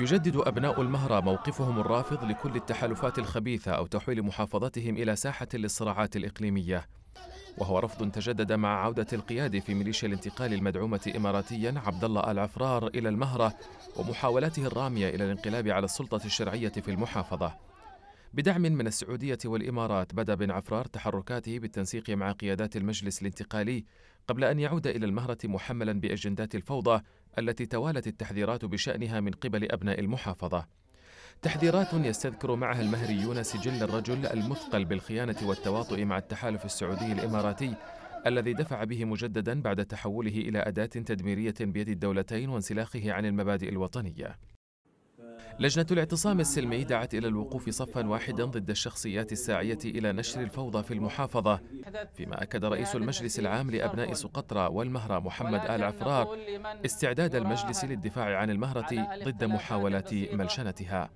يجدد أبناء المهرة موقفهم الرافض لكل التحالفات الخبيثة أو تحويل محافظتهم إلى ساحة للصراعات الإقليمية وهو رفض تجدد مع عودة القيادة في ميليشيا الانتقال المدعومة إماراتيا عبد الله العفرار إلى المهرة ومحاولته الرامية إلى الانقلاب على السلطة الشرعية في المحافظة بدعم من السعودية والإمارات بدأ بن عفرار تحركاته بالتنسيق مع قيادات المجلس الانتقالي قبل أن يعود إلى المهرة محملا بأجندات الفوضى التي توالت التحذيرات بشأنها من قبل أبناء المحافظة تحذيرات يستذكر معها المهريون سجل الرجل المثقل بالخيانة والتواطؤ مع التحالف السعودي الإماراتي الذي دفع به مجددا بعد تحوله إلى أداة تدميرية بيد الدولتين وانسلاخه عن المبادئ الوطنية لجنة الاعتصام السلمي دعت إلى الوقوف صفا واحدا ضد الشخصيات الساعية إلى نشر الفوضى في المحافظة فيما أكد رئيس المجلس العام لأبناء سقطرى والمهرة محمد آل عفرار استعداد المجلس للدفاع عن المهرة ضد محاولة ملشنتها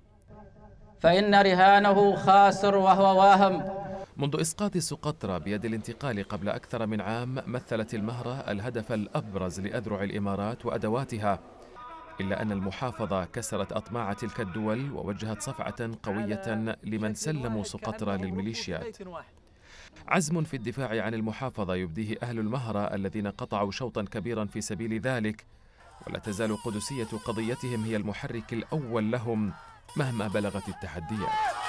فإن رهانه خاسر وهو واهم منذ إسقاط سقطرى بيد الانتقال قبل أكثر من عام مثلت المهرة الهدف الأبرز لأذرع الإمارات وأدواتها إلا أن المحافظة كسرت أطماع تلك الدول ووجهت صفعة قوية لمن سلموا سقطرى للميليشيات عزم في الدفاع عن المحافظة يبديه أهل المهرة الذين قطعوا شوطا كبيرا في سبيل ذلك ولا تزال قدسية قضيتهم هي المحرك الأول لهم مهما بلغت التحديات